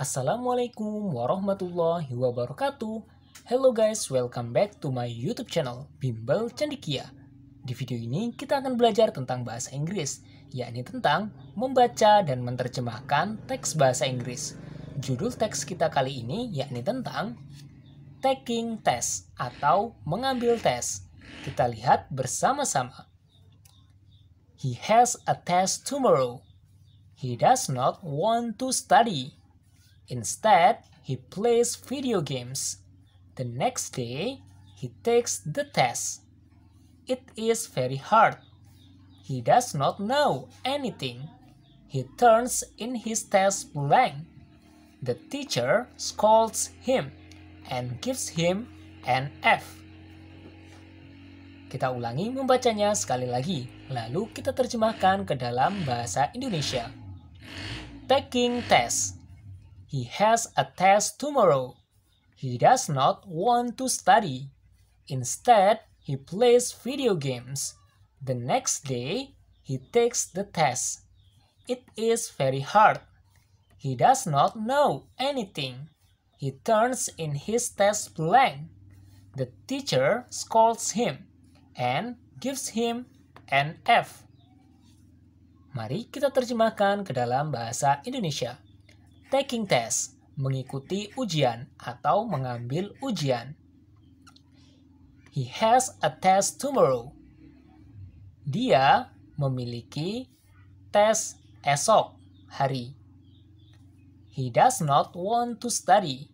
Assalamualaikum warahmatullahi wabarakatuh. Hello guys, welcome back to my YouTube channel Bimbel Candikia. Di video ini kita akan belajar tentang bahasa Inggris, yakni tentang membaca dan menerjemahkan teks bahasa Inggris. Judul teks kita kali ini yakni tentang taking test atau mengambil tes. Kita lihat bersama-sama. He has a test tomorrow. He does not want to study. Instead, he plays video games. The next day, he takes the test. It is very hard. He does not know anything. He turns in his test blank. The teacher scolds him and gives him an F. Kita ulangi membacanya sekali lagi, lalu kita terjemahkan ke dalam bahasa Indonesia. Taking test He has a test tomorrow. He does not want to study. Instead, he plays video games. The next day, he takes the test. It is very hard. He does not know anything. He turns in his test blank. The teacher scolds him and gives him an F. Mari kita terjemahkan ke dalam bahasa Indonesia taking test, mengikuti ujian atau mengambil ujian. He has a test tomorrow. Dia memiliki tes esok hari. He does not want to study.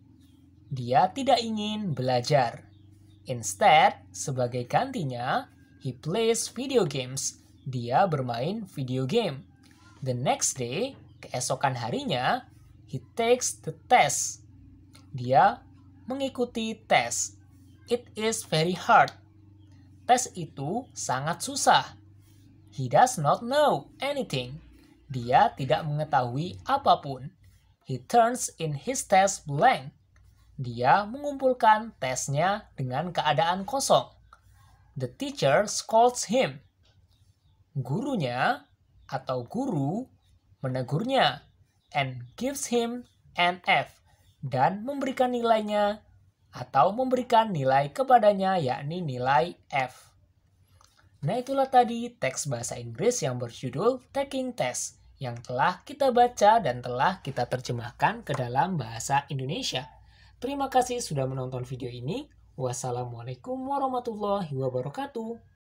Dia tidak ingin belajar. Instead, sebagai gantinya, he plays video games. Dia bermain video game. The next day, keesokan harinya, He takes the test. Dia mengikuti tes. It is very hard. Tes itu sangat susah. He does not know anything. Dia tidak mengetahui apapun. He turns in his test blank. Dia mengumpulkan tesnya dengan keadaan kosong. The teacher scolds him. Gurunya atau guru menegurnya and gives him an F dan memberikan nilainya atau memberikan nilai kepadanya yakni nilai F. Nah itulah tadi teks bahasa Inggris yang berjudul Taking Test yang telah kita baca dan telah kita terjemahkan ke dalam bahasa Indonesia. Terima kasih sudah menonton video ini. Wassalamualaikum warahmatullahi wabarakatuh.